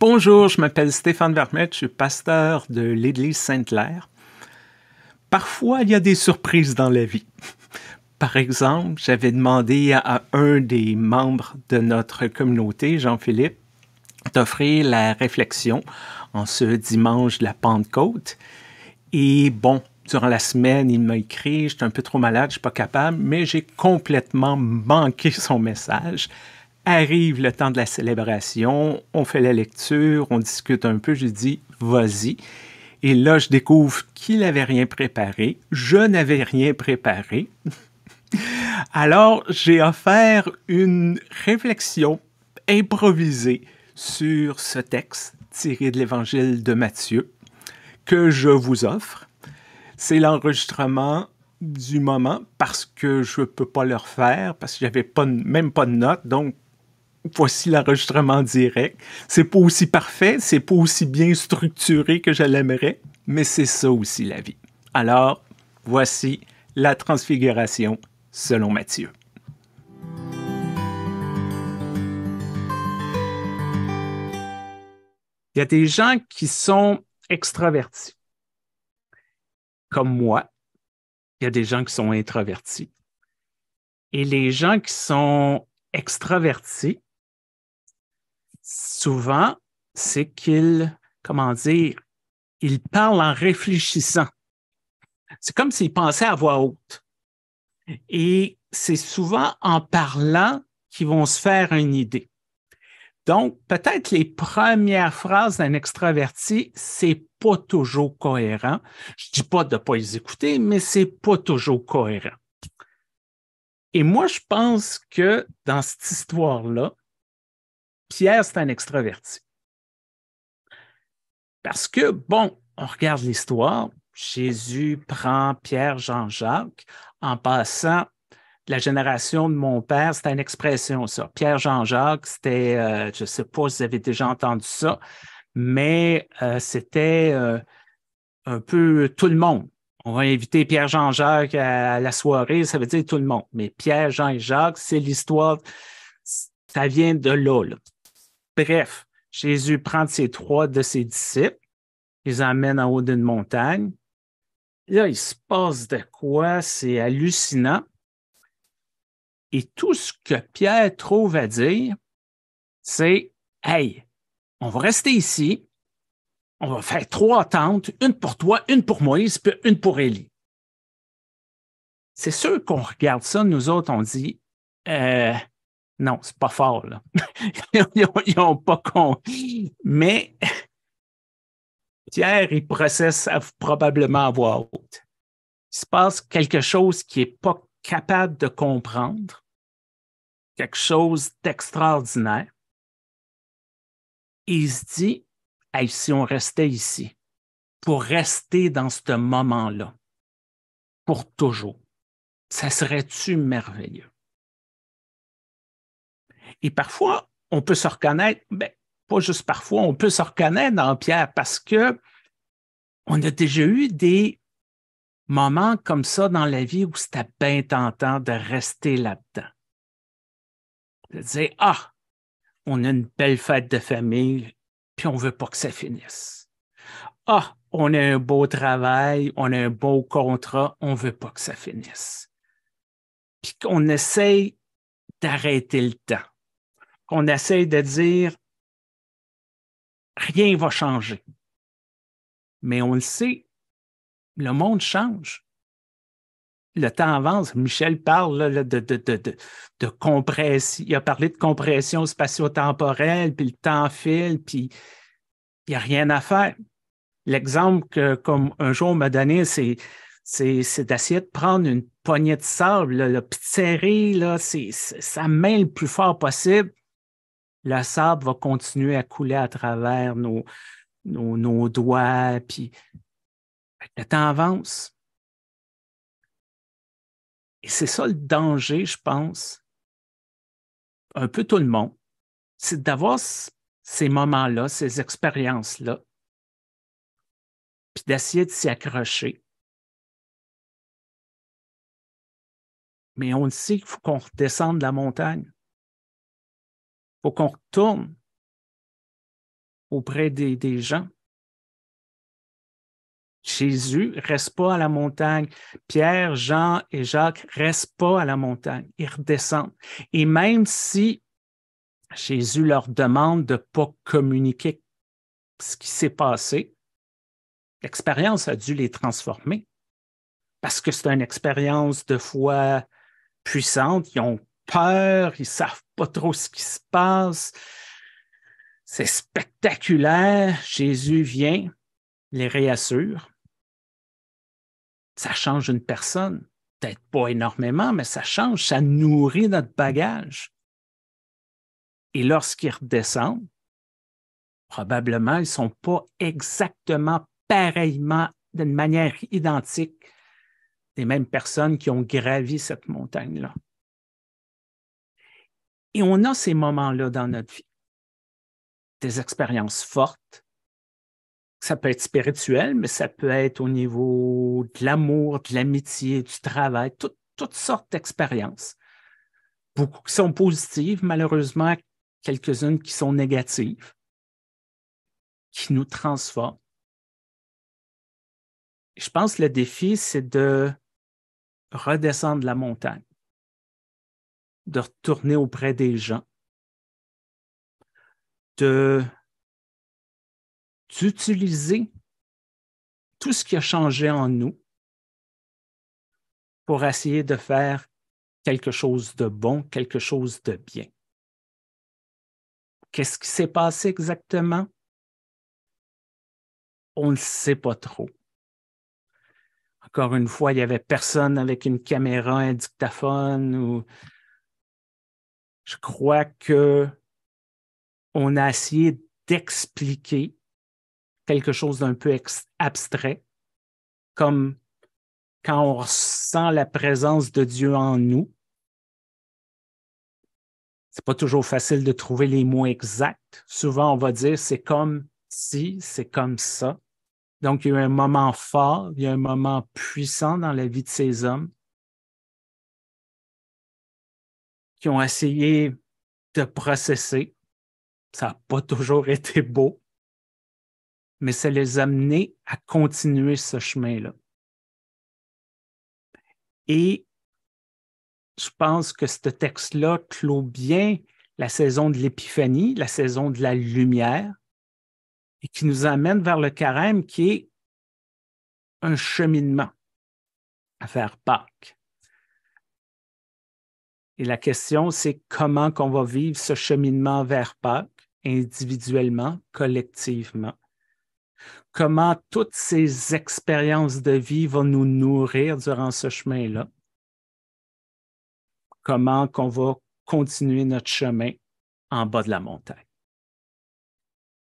Bonjour, je m'appelle Stéphane Vermette, je suis pasteur de l'Église Sainte-Claire. Parfois, il y a des surprises dans la vie. Par exemple, j'avais demandé à un des membres de notre communauté, Jean-Philippe, d'offrir la réflexion en ce dimanche de la Pentecôte. Et bon, durant la semaine, il m'a écrit, j'étais un peu trop malade, je suis pas capable, mais j'ai complètement manqué son message. Arrive le temps de la célébration, on fait la lecture, on discute un peu, je dis, vas-y. Et là, je découvre qu'il n'avait rien préparé, je n'avais rien préparé. Alors, j'ai offert une réflexion improvisée sur ce texte tiré de l'évangile de Matthieu que je vous offre. C'est l'enregistrement du moment parce que je ne peux pas le refaire, parce que j'avais pas, même pas de notes. Donc, voici l'enregistrement direct. C'est pas aussi parfait, c'est pas aussi bien structuré que je l'aimerais, mais c'est ça aussi la vie. Alors, voici la transfiguration selon Matthieu. Il y a des gens qui sont extravertis, comme moi. Il y a des gens qui sont introvertis. Et les gens qui sont extravertis souvent, c'est qu'il comment dire, ils parlent en réfléchissant. C'est comme s'ils pensaient à voix haute. Et c'est souvent en parlant qu'ils vont se faire une idée. Donc, peut-être les premières phrases d'un extraverti, c'est pas toujours cohérent. Je dis pas de pas les écouter, mais c'est pas toujours cohérent. Et moi, je pense que dans cette histoire-là, Pierre, c'est un extraverti. Parce que, bon, on regarde l'histoire, Jésus prend Pierre, Jean, Jacques, en passant la génération de mon père, c'est une expression, ça. Pierre, Jean, Jacques, c'était, euh, je ne sais pas si vous avez déjà entendu ça, mais euh, c'était euh, un peu tout le monde. On va inviter Pierre, Jean, Jacques à la soirée, ça veut dire tout le monde. Mais Pierre, Jean et Jacques, c'est l'histoire, ça vient de là, là. Bref, Jésus prend ses trois de ses disciples, les emmène en haut d'une montagne. Là, il se passe de quoi? C'est hallucinant. Et tout ce que Pierre trouve à dire, c'est Hey, on va rester ici, on va faire trois tentes, une pour toi, une pour Moïse, puis une pour Élie. C'est sûr qu'on regarde ça, nous autres, on dit euh, non, c'est pas fort, là. ils n'ont pas compris. Mais Pierre, il processe à, probablement à voix haute. Il se passe quelque chose qui n'est pas capable de comprendre, quelque chose d'extraordinaire. il se dit, si on restait ici, pour rester dans ce moment-là, pour toujours, ça serait-tu merveilleux? Et parfois, on peut se reconnaître, mais ben, pas juste parfois, on peut se reconnaître dans Pierre parce que on a déjà eu des moments comme ça dans la vie où c'était bien tentant de rester là-dedans. De dire, ah, on a une belle fête de famille, puis on ne veut pas que ça finisse. Ah, on a un beau travail, on a un beau contrat, on ne veut pas que ça finisse. Puis qu'on essaye d'arrêter le temps on essaie de dire rien va changer. Mais on le sait, le monde change. Le temps avance. Michel parle de, compression. Il a parlé de compression spatio-temporelle, puis le temps file, puis il n'y a rien à faire. L'exemple que, comme un jour on m'a donné, c'est, c'est, d'essayer de prendre une poignée de sable, le puis serrer là, sa main le plus fort possible, la sable va continuer à couler à travers nos, doigts. Puis le temps avance. Et c'est ça le danger, je pense, un peu tout le monde, c'est d'avoir ces moments-là, ces expériences-là, puis d'essayer de s'y accrocher. Mais on le sait qu'il faut qu'on redescende la montagne faut qu'on retourne auprès des, gens. Jésus reste pas à la montagne. Pierre, Jean et Jacques restent pas à la montagne. Ils redescendent. Et même si Jésus leur demande de ne pas communiquer ce qui s'est passé, l'expérience a dû les transformer parce que c'est une expérience de foi puissante. Ils ont ils ils savent pas trop ce qui se passe. C'est spectaculaire. Jésus vient, les réassure. Ça change une personne. Peut-être pas énormément, mais ça change, ça nourrit notre bagage. Et lorsqu'ils redescendent, probablement, ils ne sont pas exactement pareillement, d'une manière identique, les mêmes personnes qui ont gravi cette montagne-là. Et on a ces moments-là dans notre vie. Des expériences fortes. Ça peut être spirituel, mais ça peut être au niveau de l'amour, de l'amitié, du travail, toutes sortes d'expériences. Beaucoup qui sont positives, malheureusement, quelques-unes qui sont négatives, qui nous transforment. Je pense que le défi, c'est de redescendre la montagne de retourner auprès des gens, de d'utiliser tout ce qui a changé en nous pour essayer de faire quelque chose de bon, quelque chose de bien. Qu'est-ce qui s'est passé exactement? On ne sait pas trop. Encore une fois, il n'y avait personne avec une caméra, un dictaphone ou je crois que on a essayé d'expliquer quelque chose d'un peu abstrait, comme quand on ressent la présence de Dieu en nous. C'est pas toujours facile de trouver les mots exacts. Souvent, on va dire c'est comme si, c'est comme ça. Donc, il y a eu un moment fort, il y a eu un moment puissant dans la vie de ces hommes. qui ont essayé de processer. Ça n'a pas toujours été beau, mais ça les a amenés à continuer ce chemin-là. Et je pense que ce texte-là clôt bien la saison de l'épiphanie, la saison de la lumière, et qui nous amène vers le carême qui est un cheminement à faire Pâques. Et la question, c'est comment qu'on va vivre ce cheminement vers Pâques individuellement, collectivement. Comment toutes ces expériences de vie vont nous nourrir durant ce chemin-là. Comment qu'on va continuer notre chemin en bas de la montagne.